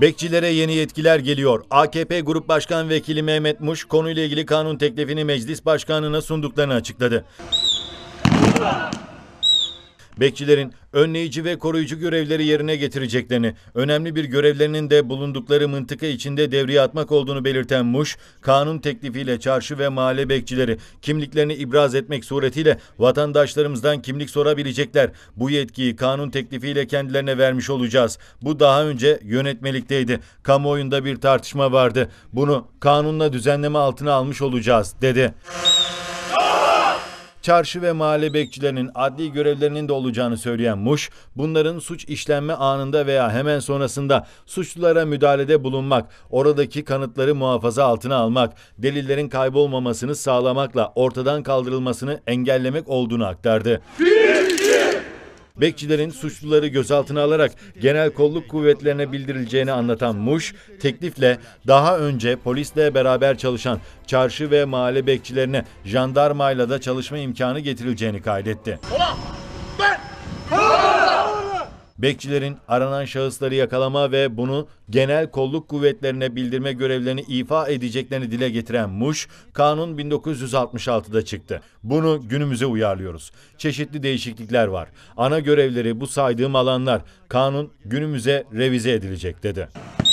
Bekçilere yeni yetkiler geliyor. AKP Grup Başkan Vekili Mehmet Muş konuyla ilgili kanun teklifini meclis başkanına sunduklarını açıkladı. Bekçilerin önleyici ve koruyucu görevleri yerine getireceklerini, önemli bir görevlerinin de bulundukları mıntıka içinde devreye atmak olduğunu belirten Muş, kanun teklifiyle çarşı ve mahalle bekçileri kimliklerini ibraz etmek suretiyle vatandaşlarımızdan kimlik sorabilecekler. Bu yetkiyi kanun teklifiyle kendilerine vermiş olacağız. Bu daha önce yönetmelikteydi. Kamuoyunda bir tartışma vardı. Bunu kanunla düzenleme altına almış olacağız dedi çarşı ve mahalle bekçilerinin adli görevlerinin de olacağını söyleyen Muş, bunların suç işlenme anında veya hemen sonrasında suçlulara müdahalede bulunmak, oradaki kanıtları muhafaza altına almak, delillerin kaybolmamasını sağlamakla ortadan kaldırılmasını engellemek olduğunu aktardı. Fil! Bekçilerin suçluları gözaltına alarak genel kolluk kuvvetlerine bildirileceğini anlatan Muş, teklifle daha önce polisle beraber çalışan çarşı ve mahalle bekçilerine jandarmayla da çalışma imkanı getirileceğini kaydetti. Ulan ben Bekçilerin aranan şahısları yakalama ve bunu genel kolluk kuvvetlerine bildirme görevlerini ifa edeceklerini dile getiren Muş, kanun 1966'da çıktı. Bunu günümüze uyarlıyoruz. Çeşitli değişiklikler var. Ana görevleri bu saydığım alanlar. Kanun günümüze revize edilecek dedi.